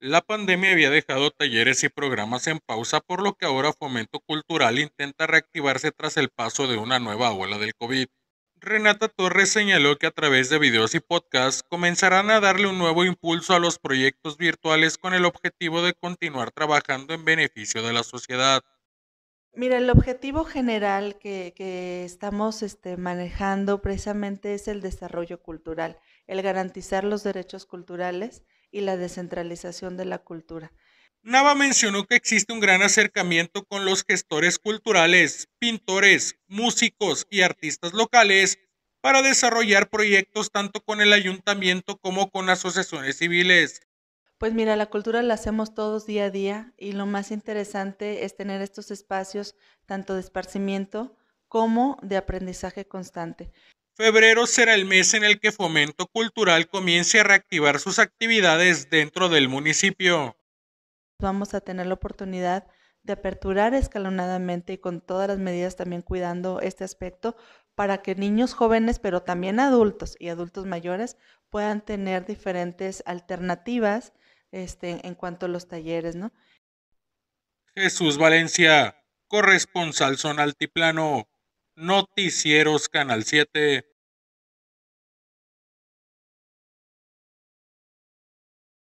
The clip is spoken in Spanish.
La pandemia había dejado talleres y programas en pausa, por lo que ahora Fomento Cultural intenta reactivarse tras el paso de una nueva ola del COVID. Renata Torres señaló que a través de videos y podcasts comenzarán a darle un nuevo impulso a los proyectos virtuales con el objetivo de continuar trabajando en beneficio de la sociedad. Mira, el objetivo general que, estamos este, manejando precisamente es el desarrollo cultural, el garantizar los derechos culturales y la descentralización de la cultura. Nava mencionó que existe un gran acercamiento con los gestores culturales, pintores, músicos y artistas locales para desarrollar proyectos tanto con el ayuntamiento como con asociaciones civiles. Pues mira, la cultura la hacemos todos día a día y lo más interesante es tener estos espacios tanto de esparcimiento como de aprendizaje constante febrero será el mes en el que Fomento Cultural comience a reactivar sus actividades dentro del municipio. Vamos a tener la oportunidad de aperturar escalonadamente y con todas las medidas también cuidando este aspecto para que niños jóvenes, pero también adultos y adultos mayores puedan tener diferentes alternativas este, en cuanto a los talleres, ¿no? Jesús Valencia, corresponsal son Altiplano. Noticieros Canal 7